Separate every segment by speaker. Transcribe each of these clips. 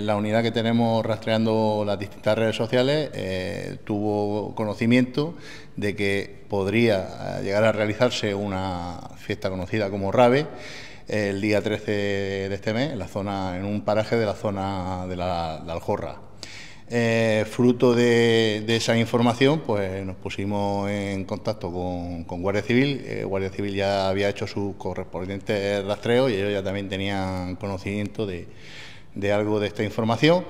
Speaker 1: Eh, la unidad que tenemos rastreando las distintas redes sociales eh, tuvo conocimiento de que podría eh, llegar a realizarse una fiesta conocida como Rave el día 13 de este mes en, la zona, en un paraje de la zona de la, Aljorra. fruto de, esa información, pues nos pusimos en contacto con, Guardia Civil. Guardia Civil ya había hecho su correspondiente rastreo y ellos ya también tenían conocimiento de, de algo de esta información.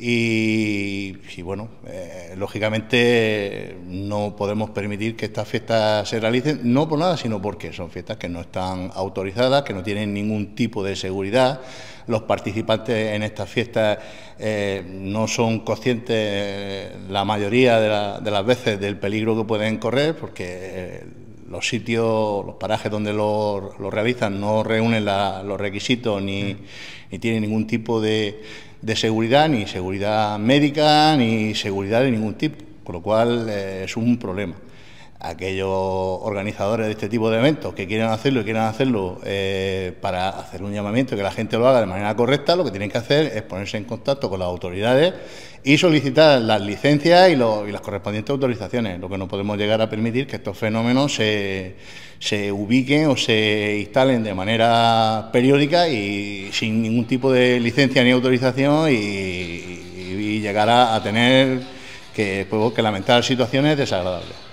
Speaker 1: Y, bueno, eh, lógicamente no podemos permitir que estas fiestas se realicen, no por nada, sino porque son fiestas que no están autorizadas, que no tienen ningún tipo de seguridad. Los participantes en estas fiestas eh, no son conscientes eh, la mayoría de, las veces del peligro que pueden correr, porque los sitios, los parajes donde lo, realizan no reúnen los requisitos ni, tienen ningún tipo de, seguridad, ni seguridad médica, ni seguridad de ningún tipo, con lo cual eh, es un problema aquellos organizadores de este tipo de eventos que quieran hacerlo y quieran hacerlo eh, para hacer un llamamiento y que la gente lo haga de manera correcta, lo que tienen que hacer es ponerse en contacto con las autoridades y solicitar las licencias y, las correspondientes autorizaciones. Lo que no podemos llegar a permitir que estos fenómenos se, ubiquen o se instalen de manera periódica y sin ningún tipo de licencia ni autorización y, llegar a, tener que, pues, que lamentar situaciones desagradables.